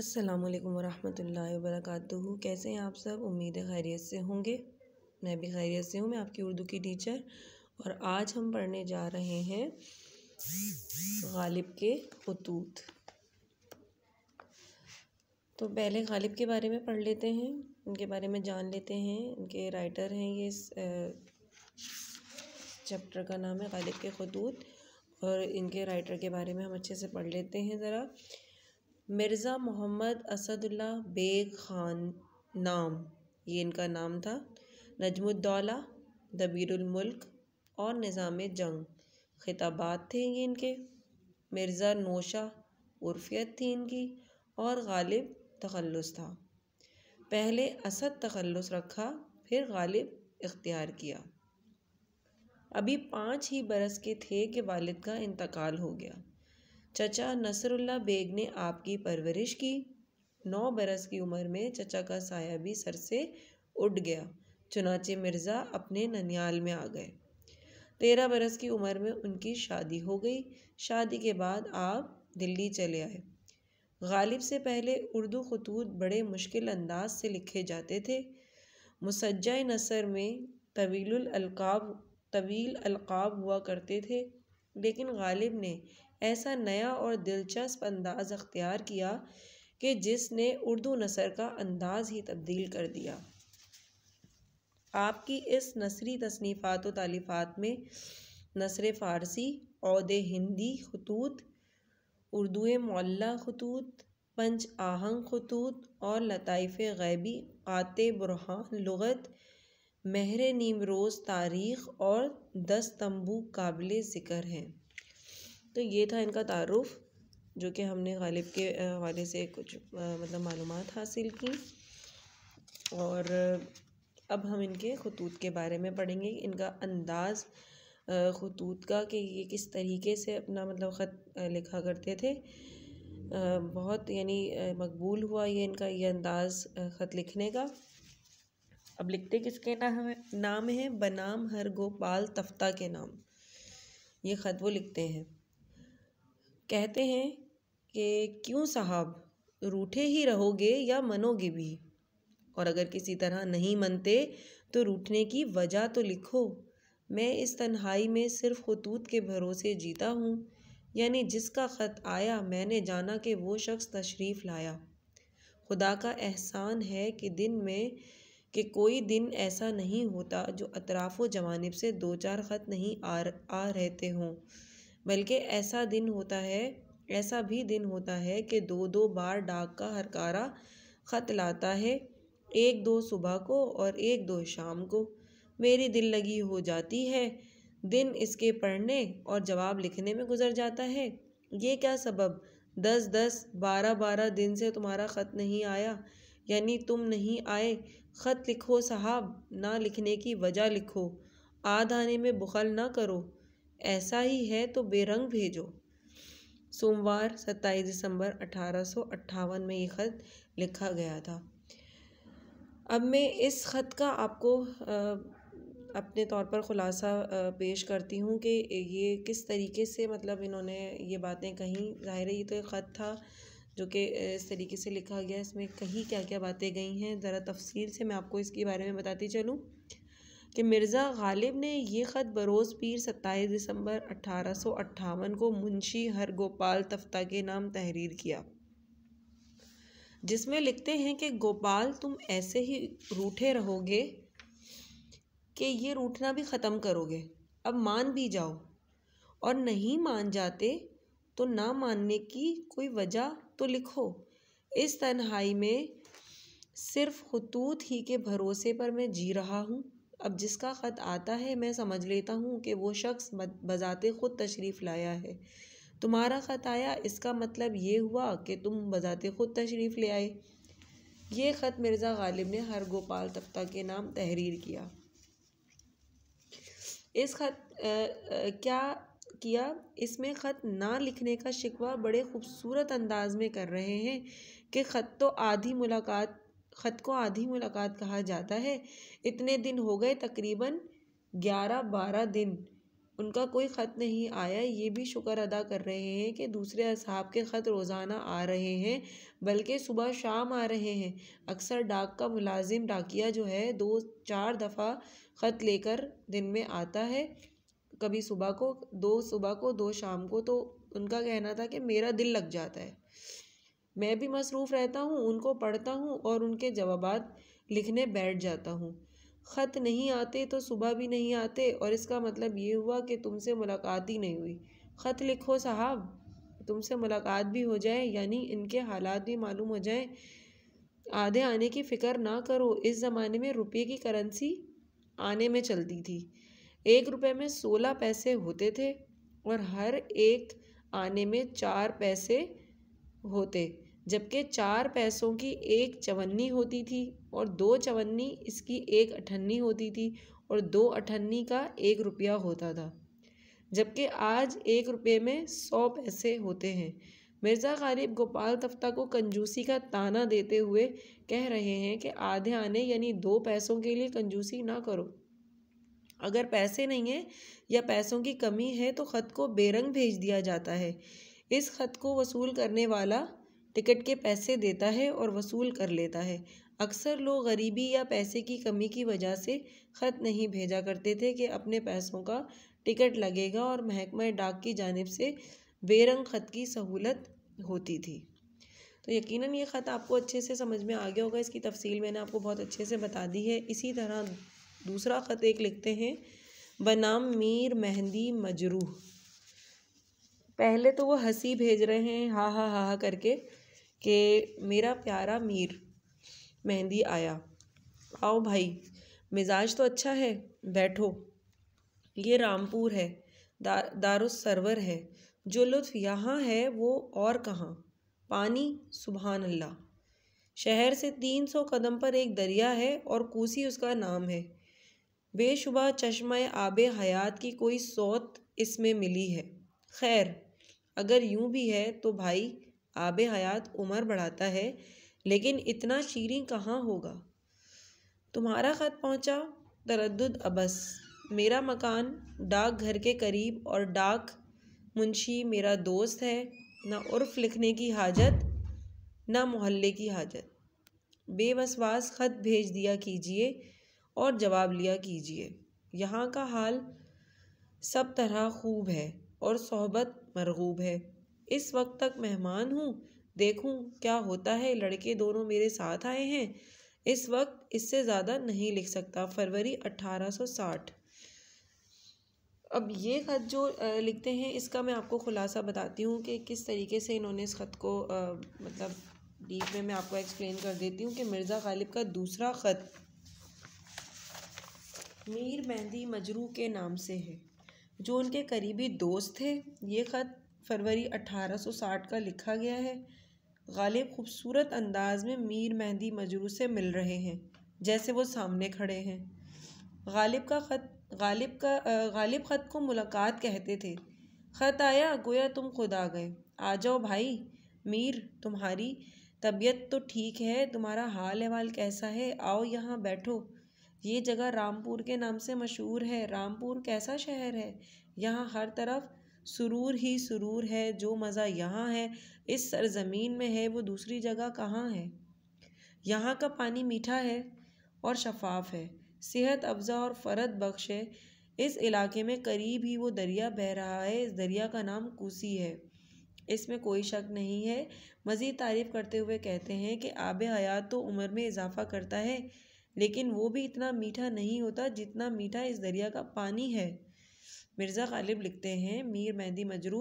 अस्सलाम वालेकुम रहमतुल्लाहि वरकatuhu कैसे हैं आप सब उम्मीद है खैरियत से होंगे मैं भी खैरियत से हूँ मैं आपकी उर्दू की टीचर और आज हम पढ़ने जा रहे हैं गालिब के खतूत तो पहले गालिब के बारे में पढ़ लेते हैं उनके बारे में जान लेते हैं उनके राइटर हैं ये इस चैप्टर का नाम है गालिब के खतूत और इनके राइटर के बारे में हम अच्छे से पढ़ लेते हैं ज़रा मिर्ज़ा मोहम्मद असदुल्ला बेग ख़ान नाम ये इनका नाम था नजमुद्दौला दबीरमल्क और निज़ाम जंग खिताबात थे ये इनके मिर्ज़ा नोशा उर्फियत थी इनकी और गालिब तखलस था पहले असद तखलस रखा फिर गालिब इख्तियार किया अभी पाँच ही बरस के थे कि वालिद का इंतकाल हो गया चचा नसरुल्ला बेग ने आपकी परवरिश की नौ बरस की उम्र में चचा का साया भी सर से उड़ गया चुनाचे मिर्ज़ा अपने ननियाल में आ गए तेरह बरस की उम्र में उनकी शादी हो गई शादी के बाद आप दिल्ली चले आए गालिब से पहले उर्दू खतूत बड़े मुश्किल अंदाज से लिखे जाते थे मुसज्जा नसर में तवील अलकाब तवील अलकाब हुआ करते थे लेकिन गालिब ने ऐसा नया और दिलचस्प अंदाज अख्तियार किया कि जिसने उर्दू नसर का अंदाज ही तब्दील कर दिया आपकी इस नसरी तसनीफ़ात तालीफ़ात में नसर फ़ारसी अद हिंदी खतूत उर्दू मौला खतूत पंच आहंग खतूत और लताइफ़ गैबी आते बुरहान लगत महर नीमरोज़ तारीख़ और दस तम्बू काबिल ज़िक्र हैं तो ये था इनका तारुफ़ जो कि हमने गालिब के हवाले से कुछ मतलब मालूम हासिल की और अब हम इनके खतूत के बारे में पढ़ेंगे इनका अंदाज़ खतूत का कि ये किस तरीके से अपना मतलब ख़त लिखा करते थे बहुत यानी मकबूल हुआ ये इनका ये अंदाज़ ख़त लिखने का अब लिखते किसके नाम नाम है बनाम हर गोपाल तफ्ता के नाम ये ख़त वो लिखते हैं कहते हैं कि क्यों साहब रूठे ही रहोगे या मनोगे भी और अगर किसी तरह नहीं मनते तो रूठने की वजह तो लिखो मैं इस तन्हाई में सिर्फ खतूत के भरोसे जीता हूँ यानी जिसका ख़त आया मैंने जाना कि वो शख्स तशरीफ़ लाया खुदा का एहसान है कि दिन में कि कोई दिन ऐसा नहीं होता जो अतराफ़ जवानब से दो चार ख़त नहीं आ आ रहते हों बल्कि ऐसा दिन होता है ऐसा भी दिन होता है कि दो दो बार डाक का हरकारा ख़त लाता है एक दो सुबह को और एक दो शाम को मेरी दिल लगी हो जाती है दिन इसके पढ़ने और जवाब लिखने में गुजर जाता है ये क्या सबब दस दस बारह बारह दिन से तुम्हारा ख़त नहीं आया यानी तुम नहीं आए ख़त लिखो साहब ना लिखने की वजह लिखो आध आने में बुखल ना करो ऐसा ही है तो बेरंग भेजो सोमवार 27 दिसंबर अठारह में ये ख़त लिखा गया था अब मैं इस ख़त का आपको अपने तौर पर ख़ुलासा पेश करती हूँ कि ये किस तरीके से मतलब इन्होंने ये बातें कहीं ज़ाहिर है ये तो एक ख़त था जो कि इस तरीके से लिखा गया इसमें कहीं क्या क्या बातें गई हैं ज़रा तफसील से मैं आपको इसके बारे में बताती चलूँ कि मिर्ज़ा गालिब ने यह ख़त बरोज़ पीर सत्ताईस दिसंबर अठारह को मुंशी हरगोपाल तफ्ता के नाम तहरीर किया जिसमें लिखते हैं कि गोपाल तुम ऐसे ही रूठे रहोगे कि ये रूठना भी ख़त्म करोगे अब मान भी जाओ और नहीं मान जाते तो ना मानने की कोई वजह तो लिखो इस तन्हाई में सिर्फ खतूत ही के भरोसे पर मैं जी रहा हूँ अब जिसका ख़त आता है मैं समझ लेता हूँ कि वो शख्स बज़ाते ख़ुद तशरीफ़ लाया है तुम्हारा ख़त आया इसका मतलब ये हुआ कि तुम बज़ाते ख़ुद तशरीफ़ ले आए ये ख़त मिर्ज़ा गालिब ने हर गोपाल तख्ता के नाम तहरीर किया इस खत आ, आ, क्या किया इसमें ख़त ना लिखने का शिकवा बड़े खूबसूरत अंदाज में कर रहे हैं कि ख़त तो आधी मुलाकात ख़त को आधी मुलाकात कहा जाता है इतने दिन हो गए तकरीबन ग्यारह बारह दिन उनका कोई ख़त नहीं आया ये भी शुक्र अदा कर रहे हैं कि दूसरे असहाब के ख़त रोज़ाना आ रहे हैं बल्कि सुबह शाम आ रहे हैं अक्सर डाक का मुलाजिम डाकिया जो है दो चार दफ़ा ख़त लेकर दिन में आता है कभी सुबह को दो सुबह को दो शाम को तो उनका कहना था कि मेरा दिल लग जाता है मैं भी मसरूफ़ रहता हूँ उनको पढ़ता हूँ और उनके जवाब लिखने बैठ जाता हूँ ख़त नहीं आते तो सुबह भी नहीं आते और इसका मतलब ये हुआ कि तुमसे मुलाकात ही नहीं हुई ख़त लिखो साहब तुमसे मुलाकात भी हो जाए यानी इनके हालात भी मालूम हो जाए आधे आने की फ़िक्र ना करो इस ज़माने में रुपये की करेंसी आने में चलती थी एक रुपये में सोलह पैसे होते थे और हर एक आने में चार पैसे होते जबकि चार पैसों की एक चवन्नी होती थी और दो चवन्नी इसकी एक अठन्नी होती थी और दो अठन्नी का एक रुपया होता था जबकि आज एक रुपये में सौ पैसे होते हैं मिर्ज़ा गालिब गोपाल तफ्ता को कंजूसी का ताना देते हुए कह रहे हैं कि आधे आने यानी दो पैसों के लिए कंजूसी ना करो अगर पैसे नहीं हैं या पैसों की कमी है तो ख़त को बेरंग भेज दिया जाता है इस ख़त को वसूल करने वाला टिकट के पैसे देता है और वसूल कर लेता है अक्सर लोग गरीबी या पैसे की कमी की वजह से ख़त नहीं भेजा करते थे कि अपने पैसों का टिकट लगेगा और महकमा डाक की जानब से बेरंग ख़त की सहूलत होती थी तो यकीनन ये ख़त आपको अच्छे से समझ में आ गया होगा इसकी तफसील मैंने आपको बहुत अच्छे से बता दी है इसी तरह दूसरा ख़त एक लिखते हैं बनाम मीर मेहंदी मजरूह पहले तो वो हंसी भेज रहे हैं हा हा हा हा करके कि मेरा प्यारा मीर मेहंदी आया आओ भाई मिजाज तो अच्छा है बैठो ये रामपुर है दा, दारुस सरवर है जो लुत्फ यहाँ है वो और कहाँ पानी सुबहान अल्लाह शहर से तीन सौ कदम पर एक दरिया है और कोसी उसका नाम है बेशुबा चश्मे आब हयात की कोई सौत इसमें मिली है खैर अगर यूं भी है तो भाई आब हयात उम्र बढ़ाता है लेकिन इतना शीरें कहाँ होगा तुम्हारा ख़त पहुँचा तरद अबस मेरा मकान डाक घर के करीब और डाक मुंशी मेरा दोस्त है ना उर्फ लिखने की हाजत ना मोहल्ले की हाजत बेवसवास ख़त भेज दिया कीजिए और जवाब लिया कीजिए यहाँ का हाल सब तरह खूब है और सोहबत मरगूब है इस वक्त तक मेहमान हूँ देखूँ क्या होता है लड़के दोनों मेरे साथ आए हैं इस वक्त इससे ज़्यादा नहीं लिख सकता फरवरी 1860 अब ये ख़त जो लिखते हैं इसका मैं आपको ख़ुलासा बताती हूँ कि किस तरीके से इन्होंने इस ख़त को आ, मतलब डीप में मैं आपको एक्सप्लेन कर देती हूँ कि मिर्ज़ा गालिब का दूसरा ख़त मीर मेहंदी मजरू के नाम से है जो उनके करीबी दोस्त थे ये ख़त फरवरी 1860 का लिखा गया है गालिब खूबसूरत अंदाज में मीर मेहंदी मजरू से मिल रहे हैं जैसे वो सामने खड़े हैं गालिब का ख़त गालिब का गालिब ख़त को मुलाकात कहते थे ख़त आया गोया तुम खुद आ गए आ जाओ भाई मीर तुम्हारी तबीयत तो ठीक है तुम्हारा हाल अहवाल कैसा है आओ यहाँ बैठो ये जगह रामपुर के नाम से मशहूर है रामपुर कैसा शहर है यहाँ हर तरफ सुरूर ही सुरूर है जो मज़ा यहाँ है इस सरजमीन में है वो दूसरी जगह कहाँ है यहाँ का पानी मीठा है और शफाफ है सेहत अफजा और फरद बख्श है इस इलाके में करीब ही वो दरिया बह रहा है इस दरिया का नाम कोसी है इसमें कोई शक नहीं है मज़ीद तारीफ़ करते हुए कहते हैं कि आब हयात तो उम्र में इजाफ़ा करता है लेकिन वो भी इतना मीठा नहीं होता जितना मीठा इस दरिया का पानी है मिर्ज़ा गालिब लिखते हैं मीर मेहंदी मजरू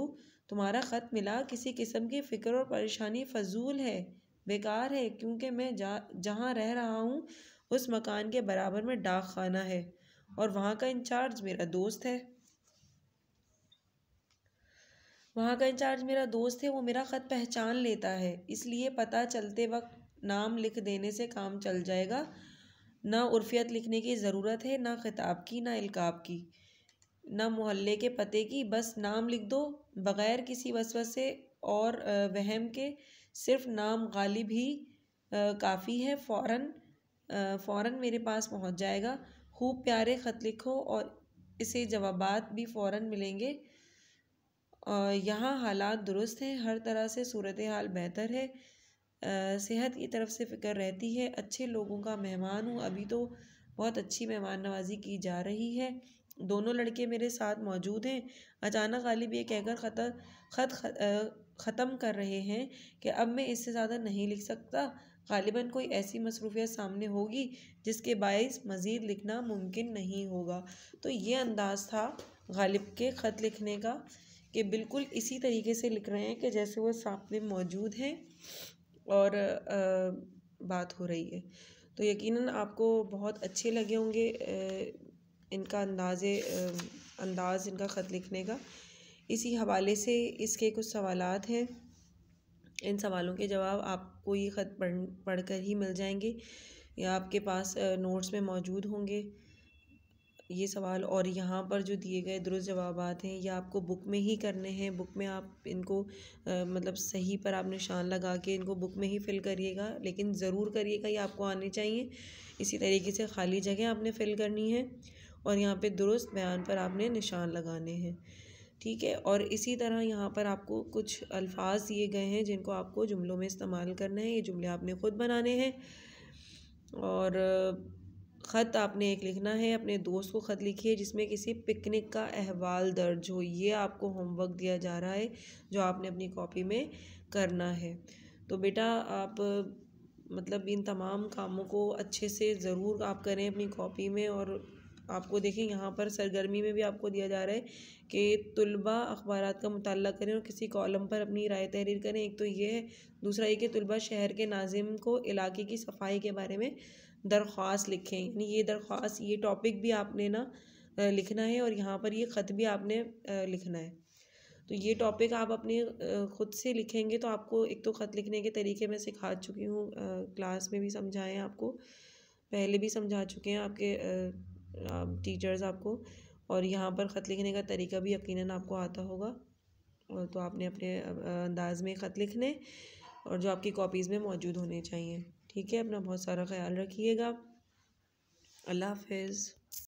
तुम्हारा ख़त मिला किसी किस्म की फ़िक्र और परेशानी फजूल है बेकार है क्योंकि मैं जा जहाँ रह रहा हूँ उस मकान के बराबर में डाक खाना है और वहाँ का इंचार्ज मेरा दोस्त है वहाँ का इंचार्ज मेरा दोस्त है वो मेरा ख़त पहचान लेता है इसलिए पता चलते वक्त नाम लिख देने से काम चल जाएगा ना उर्फियत लिखने की ज़रूरत है ना खिताब की ना अलकाब की ना मोहल्ले के पते की बस नाम लिख दो बग़ैर किसी वसवसे और वहम के सिर्फ नाम गालिब ही काफ़ी है फ़ौरन फ़ौर मेरे पास पहुंच जाएगा खूब प्यारे ख़त लिखो और इसे जवाबात भी फ़ौर मिलेंगे यहाँ हालात दुरुस्त हैं हर तरह से सूरत हाल बेहतर है सेहत की तरफ से फ़िक्र रहती है अच्छे लोगों का मेहमान हूँ अभी तो बहुत अच्छी मेहमान नवाजी की जा रही है दोनों लड़के मेरे साथ मौजूद हैं अचानक गालिब ये कहकर ख़त खत ख़त्म कर रहे हैं कि अब मैं इससे ज़्यादा नहीं लिख सकता गालिबा कोई ऐसी मसरूफियत सामने होगी जिसके बायस मज़ीद लिखना मुमकिन नहीं होगा तो ये अंदाज़ था गालिब के ख़त लिखने का कि बिल्कुल इसी तरीके से लिख रहे हैं कि जैसे वो सामने मौजूद हैं और आ, बात हो रही है तो यकीनन आपको बहुत अच्छे लगे होंगे इनका अंदाज अंदाज़ इनका ख़त लिखने का इसी हवाले से इसके कुछ सवाल हैं इन सवालों के जवाब आपको ये ख़त पढ़ पढ़ कर ही मिल जाएंगे या आपके पास नोट्स में मौजूद होंगे ये सवाल और यहाँ पर जो दिए गए दुरुस्त जवाब हैं या आपको बुक में ही करने हैं बुक में आप इनको आ, मतलब सही पर आप निशान लगा के इनको बुक में ही फिल करिएगा लेकिन ज़रूर करिएगा ये आपको आने चाहिए इसी तरीके से खाली जगह आपने फिल करनी है और यहाँ पे दुरुस्त बयान पर आपने निशान लगाने हैं ठीक है और इसी तरह यहाँ पर आपको कुछ अल्फाज दिए गए हैं जिनको आपको जुमलों में इस्तेमाल करना है ये जुमले आपने ख़ुद बनाने हैं और ख़त आपने एक लिखना है अपने दोस्त को ख़त लिखिए जिसमें किसी पिकनिक का अहवाल दर्ज हो ये आपको होमवर्क दिया जा रहा है जो आपने अपनी कॉपी में करना है तो बेटा आप मतलब इन तमाम कामों को अच्छे से ज़रूर आप करें अपनी कॉपी में और आपको देखें यहाँ पर सरगर्मी में भी आपको दिया जा रहा है कि तलबा अखबार का मुताल करें और किसी कॉलम पर अपनी राय तहरीर करें एक तो ये है दूसरा ये कि तलबा शहर के नाजिम को इलाके की सफाई के बारे में दरख्वास लिखें यानी ये दरख्वास ये टॉपिक भी आपने ना लिखना है और यहाँ पर ये ख़त भी आपने लिखना है तो ये टॉपिक आप अपने ख़ुद से लिखेंगे तो आपको एक तो ख़त लिखने के तरीके मैं सिखा चुकी हूँ क्लास में भी समझाएँ आपको पहले भी समझा चुके हैं आपके टीचर्स आपको और यहाँ पर ख़त लिखने का तरीका भी यकीनन आपको आता होगा और तो आपने अपने अंदाज़ में ख़त लिखने और जो आपकी कॉपीज़ में मौजूद होने चाहिए ठीक है अपना बहुत सारा ख्याल रखिएगा अल्लाह हाफिज़